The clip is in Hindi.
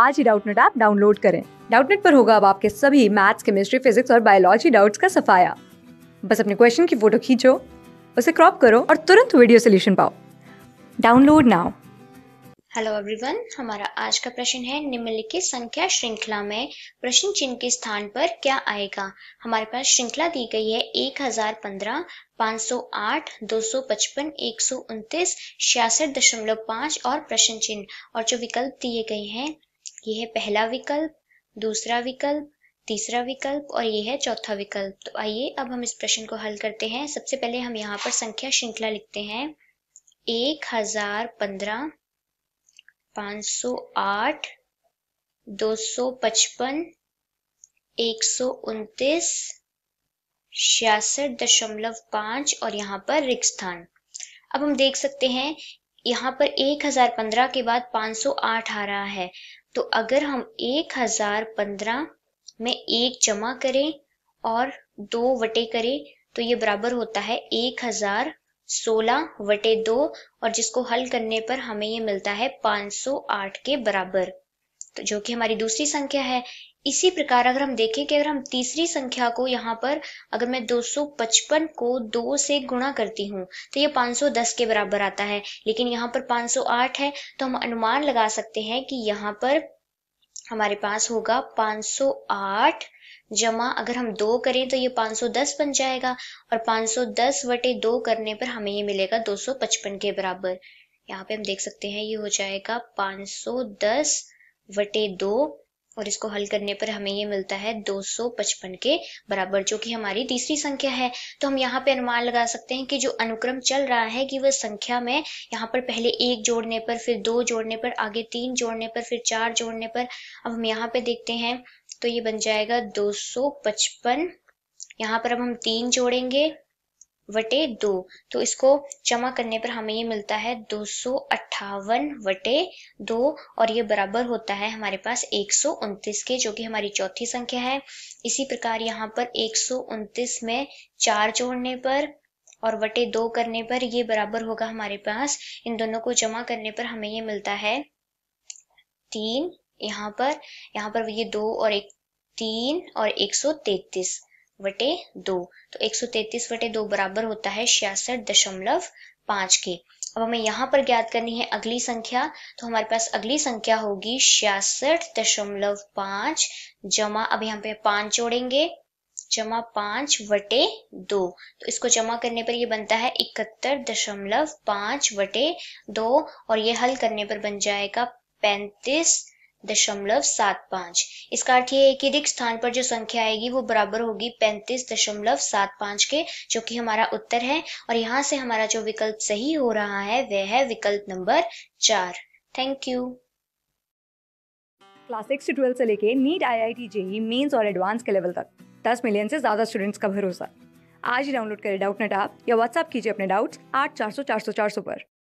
आज ही डाउटनेट ऐप डाउनलोड करें डाउटनेट पर होगा अब आपके सभी मैथ्स केमिस्ट्री फिजिक्स और बायोलॉजी डाउट्स का सफाया बस अपने क्वेश्चन की फोटो खींचो उसे क्रॉप करो और तुरंत वीडियो सोल्यूशन पाओ डाउनलोड नाउ हेलो एवरीवन हमारा आज का प्रश्न है निम्नलिखित संख्या श्रृंखला में प्रश्न चिन्ह के स्थान पर क्या आएगा हमारे पास श्रृंखला दी गई है 1015, 508, 255, 129, 66.5 और प्रश्न चिन्ह और जो विकल्प दिए गए हैं ये है पहला विकल्प दूसरा विकल्प तीसरा विकल्प और ये है चौथा विकल्प तो आइए अब हम इस प्रश्न को हल करते हैं सबसे पहले हम यहाँ पर संख्या श्रृंखला लिखते हैं एक हजार पंद्रह पांच सौ आठ दो सौ पचपन एक सौ उनतीस छियासठ दशमलव पांच और यहाँ पर रिक्त स्थान अब हम देख सकते हैं यहाँ पर 1015 के बाद 508 आ रहा है तो अगर हम 1015 में एक जमा करें और दो वटे करें तो ये बराबर होता है 1016 वटे दो और जिसको हल करने पर हमें ये मिलता है 508 के बराबर तो जो कि हमारी दूसरी संख्या है इसी प्रकार अगर हम देखें कि अगर हम तीसरी संख्या को यहाँ पर अगर मैं 255 को दो से गुणा करती हूँ तो ये 510 के बराबर आता है लेकिन यहाँ पर 508 है तो हम अनुमान लगा सकते हैं कि यहाँ पर हमारे पास होगा 508 जमा अगर हम दो करें तो ये 510 बन जाएगा और 510 वटे दो करने पर हमें ये मिलेगा 255 के बराबर यहाँ पे हम देख सकते हैं ये हो जाएगा 510 वटे दो और इसको हल करने पर हमें ये मिलता है 255 के बराबर जो कि हमारी तीसरी संख्या है तो हम यहाँ पे अनुमान लगा सकते हैं कि जो अनुक्रम चल रहा है कि वह संख्या में यहाँ पर पहले एक जोड़ने पर फिर दो जोड़ने पर आगे तीन जोड़ने पर फिर चार जोड़ने पर अब हम यहाँ पे देखते हैं तो ये बन जाएगा पचपन यहाँ पर अब हम तीन जोड़ेंगे वटे दो तो इसको जमा करने पर हमें ये मिलता है दो सौ अट्ठावन वटे दो और ये बराबर होता है हमारे पास एक सौ उनतीस के जो कि हमारी चौथी संख्या है इसी प्रकार यहाँ पर एक सौ उनतीस में चार जोड़ने पर और वटे दो करने पर ये बराबर होगा हमारे पास इन दोनों को जमा करने पर हमें ये मिलता है तीन यहाँ पर यहाँ पर ये दो और एक तीन और एक सौ तैतीस वटे दो तो 133 वटे दो बराबर होता है छियासठ दशमलव पांच के अब हमें यहाँ पर ज्ञात करनी है अगली संख्या तो हमारे पास अगली संख्या होगी छियासठ दशमलव पांच जमा अब यहाँ पे पांच जोड़ेंगे जमा पांच वटे दो तो इसको जमा करने पर ये बनता है इकहत्तर दशमलव पांच वटे दो और ये हल करने पर बन जाएगा पैंतीस दशमलव सात पांच इसका अर्थ ये है कि रिक्त स्थान पर जो संख्या आएगी वो बराबर होगी पैंतीस दशमलव सात पांच के जो कि हमारा उत्तर है और यहाँ से हमारा जो विकल्प सही हो रहा है वह है विकल्प नंबर चार थैंक यू क्लास सिक्स से ट्वेल्व से लेके NEET I I T JEE mains और एडवांस के लेवल तक दस मिलियन से ज़्यादा स्टूडेंट्स का भरोसा आज ही डाउनलोड करें डाउट नेट आप या व्हाट्सअप कीजिए अपने डाउट्स आठ चार सौ चार सौ चार सौ पर